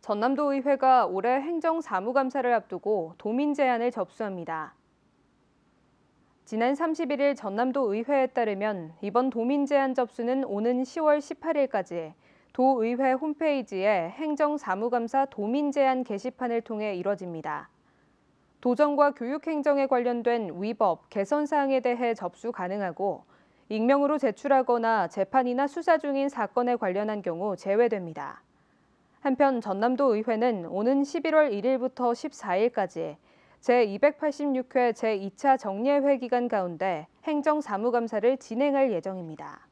전남도의회가 올해 행정사무감사를 앞두고 도민 제안을 접수합니다. 지난 31일 전남도의회에 따르면 이번 도민 제안 접수는 오는 10월 18일까지 도의회 홈페이지에 행정사무감사 도민 제안 게시판을 통해 이뤄집니다. 도정과 교육행정에 관련된 위법, 개선사항에 대해 접수 가능하고 익명으로 제출하거나 재판이나 수사 중인 사건에 관련한 경우 제외됩니다. 한편 전남도 의회는 오는 11월 1일부터 14일까지 제286회 제2차 정례회 기간 가운데 행정사무감사를 진행할 예정입니다.